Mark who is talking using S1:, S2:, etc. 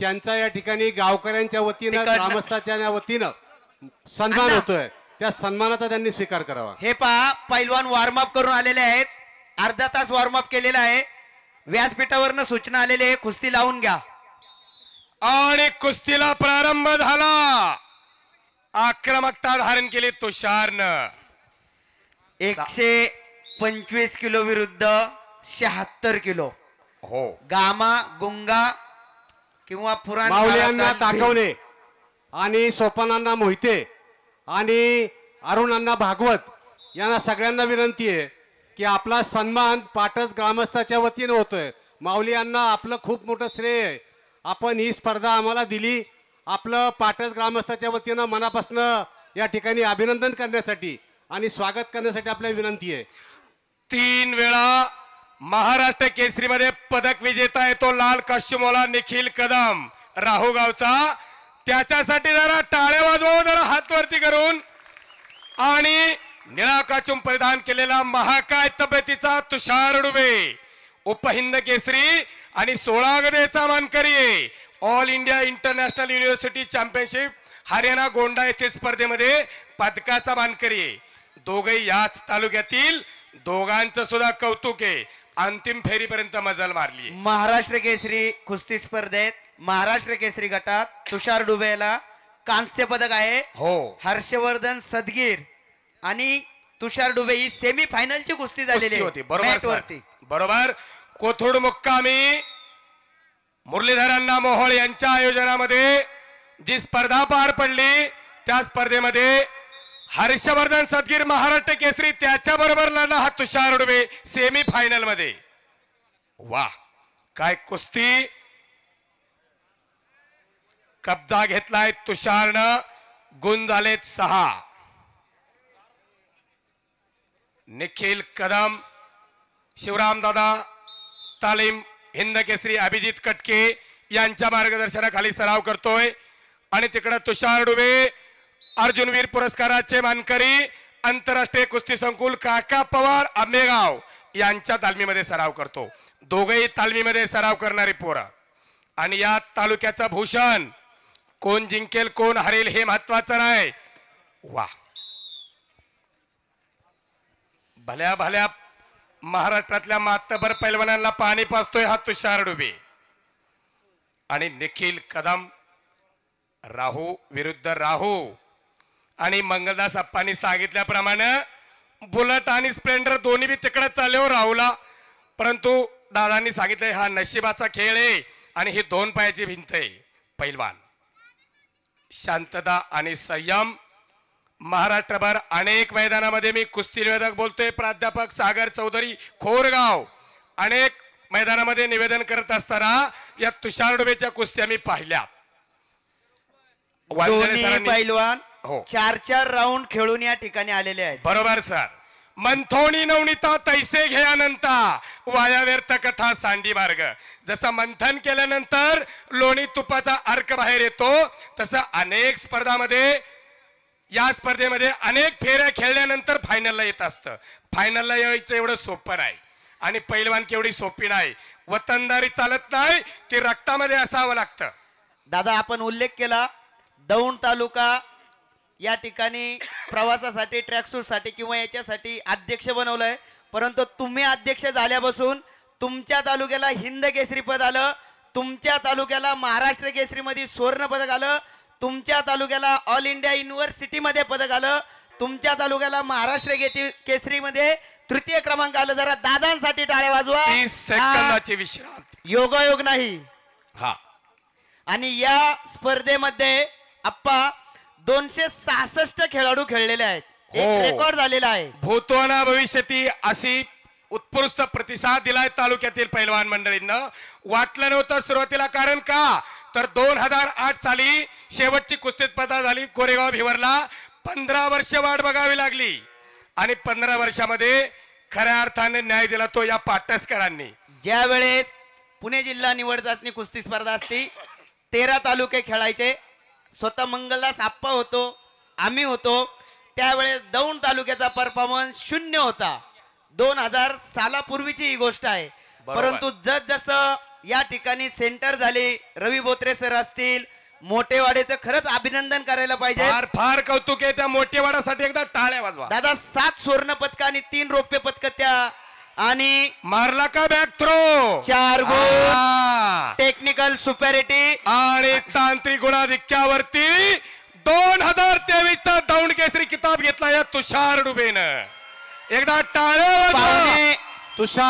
S1: त्यांचा या ठिकाणी गावकऱ्यांच्या वतीनं ग्रामस्थाच्या वतीनं सन्मान होतोय त्या सन्मानाचा त्यांनी स्वीकार करावा हे पहा पैलवान वॉर्मअप करून आलेले आहेत
S2: अर्धा तास अप केलेला आहे व्यासपीठावर सूचना आलेली आहे कुस्ती लावून घ्या
S1: आणि कुस्तीला प्रारंभ झाला आक्रमकता धारण केली तुषारनं एकशे पंचवीस किलो
S2: विरुद्ध शहात्तर किलो हो गामा गुंगा
S1: किंवा पुराण दाखवणे आणि सोपानांना मोहिते आणि अरुणांना भागवत यांना सगळ्यांना विनंती आहे की आपला सन्मान पाटस ग्रामस्थाच्या वतीनं होतोय माऊलीयांना आपलं खूप मोठं श्रेय आहे आपण ही स्पर्धा आम्हाला दिली आपलं पाटस ग्रामस्थाच्या वतीनं मनापासून या ठिकाणी अभिनंदन करण्यासाठी आणि स्वागत करण्यासाठी आपल्या विनंती आहे तीन वेळा महाराष्ट्र केसरी मध्ये पदक विजेता आहे तो लाल काश्यमोला निखिल कदम राहुगावचा त्याच्यासाठी जरा टाळे वाजवा जरा हातवरती करून आणि निळा काचूम परिधान केलेला महाकाय तब्येतीचा तुषार डुबे उपहिंद केसरी आणि सोळा गदेचा मानकरी all India international university championship Haryana Gonda येथे स्पर्धेमध्ये पदकाचा मानकरी दोघे याच तालुक्यातील दोघांचं सुद्धा कौतुक आहे अंतिम फेरीपर्यंत मजल मारली
S2: महाराष्ट्र केसरी कुस्ती स्पर्धेत महाराष्ट्र केसरी गटात तुषार डुबेला कांस्य पदक आहे हो हर्षवर्धन सदगीर आणि तुषार डुबे ही सेमी फायनलची कुस्ती झालेली होती बरोबर
S1: बरोबर कोथुड मुक्कामी मुरलीधर अण्णा मोहोळ यांच्या आयोजनामध्ये जी स्पर्धा पार पडली त्या स्पर्धेमध्ये हर्षवर्धन सदगीर महाराष्ट्र केसरी त्याच्याबरोबर लढला हा तुषार उडवे सेमी फायनल मध्ये वा काय कुस्ती कब्जा घेतलाय तुषारनं गुण झालेत सहा निखिल कदम शिवराम दादा तालीम हिंद केसरी अभिजित कटके यांच्या मार्गदर्शनाखाली सराव करतोय आणि तिकडं तुषार डुबे अर्जुनवीर पुरस्काराचे मानकरी आंतरराष्ट्रीय कुस्ती संकुल काका पवार आंबेगाव यांच्या तालमीमध्ये सराव करतो दोघेही तालमीमध्ये सराव करणारे पोरा आणि या तालुक्याचा भूषण कोण जिंकेल कोण हरेल हे महत्वाचं नाही वा भल्या भल्या महाराष्ट्रातल्या मातबर पैलवानांना पाणी पाचतोय हा तुषार डुबे आणि निखिल कदम राहू विरुद्ध राहू आणि मंगलदास अप्पांनी सांगितल्याप्रमाणे बुलट आणि स्प्लेंडर दोन्ही बी तिकडे चालले हो राहुला परंतु दादांनी सांगितलं हा नशिबाचा खेळ आहे आणि ही दोन पायाची भिंत आहे पैलवान शांतता आणि संयम महाराष्ट्रभर अनेक मैदानामध्ये मी कुस्ती निवेदक बोलतोय प्राध्यापक सागर चौधरी खोरगाव अनेक मैदानामध्ये निवेदन करत असताना या तुषार डुबेच्या कुस्त्या मी पाहिल्या पैलवान हो चार चार राऊंड खेळून या ठिकाणी आलेले आहेत बरोबर सर मंथोणी नवनीता तैसे घेयानंता वाया कथा सांडी मार्ग जसा मंथन केल्यानंतर लोणी तुपाचा अर्क बाहेर येतो तसं अनेक स्पर्धामध्ये या स्पर्धेमध्ये अनेक फेऱ्या खेळल्यानंतर फायनलला येत असतं फायनलला यायचं एवढं सोपं नाही आणि पैलवान केवढी सोपी नाही वतनदारी चालत नाही की रक्तामध्ये असावं लागतं दादा आपण उल्लेख केला दौंड तालुका या ठिकाणी
S2: प्रवासासाठी ट्रॅकसूटसाठी किंवा याच्यासाठी अध्यक्ष बनवलंय परंतु तुम्ही अध्यक्ष झाल्यापासून तुमच्या तालुक्याला हिंद केसरी पद आलं तुमच्या तालुक्याला महाराष्ट्र केसरीमध्ये स्वर्ण पदक आलं तुमच्या तालुक्याला ऑल इंडिया युनिव्हर्सिटीमध्ये पदक आलं तुमच्या तालुक्याला महाराष्ट्र केसरी केसरीमध्ये तृतीय क्रमांक आलं जरा दादांसाठी टाळे वाजवा योगायोग नाही हा आणि या स्पर्धेमध्ये आप्पा दोनशे सहासष्ट खेळाडू खेळलेले आहेत एक रेकॉर्ड हो. झालेला आहे
S1: भूतवाना भविष्यती अशी उत्कृष्ट प्रतिसाद दिलाय तालुक्यातील पहिलवान मंडळींना वाटलं नव्हतं सुरुवातीला कारण का तर दोन हजार आठ साली शेवटची कुस्ती स्पर्धा झाली कोरेगाव भिवरला पंधरा वर्ष वाट बघावी लागली आणि पंधरा वर्षामध्ये खऱ्या अर्थाने न्याय दिला तो या पाटसकरांनी ज्या वेळेस पुणे जिल्हा निवड चाचणी कुस्ती स्पर्धा असती
S2: तेरा तालुके खेळायचे स्वतः मंगलदास आप्पा होतो आम्ही होतो त्यावेळेस दौंड तालुक्याचा परफॉर्मन्स शून्य होता दोन हजार सालापूर्वीची ही गोष्ट आहे परंतु जसजसं या ठिकाणी सेंटर झाले रवी बोत्रे सर असतील मोठेवाड्याचं खरंच अभिनंदन करायला पाहिजे फार फार कौतुक आहे त्या मोठेवाड्यासाठी एकदा टाळ्या वाजवा दादा सात सुवर्ण पदक आणि तीन रोप्य पदक त्या आणि
S1: मारला का बॅक थ्रो चार गोल टेक्निकल सुपेरिटी आणि तांत्रिक गुणाधिक्यावरती दोन हजार तेवीस चा दौंड केसरी किताब घेतला या तुषार डुबेनं एकदा टाळ्या तुषार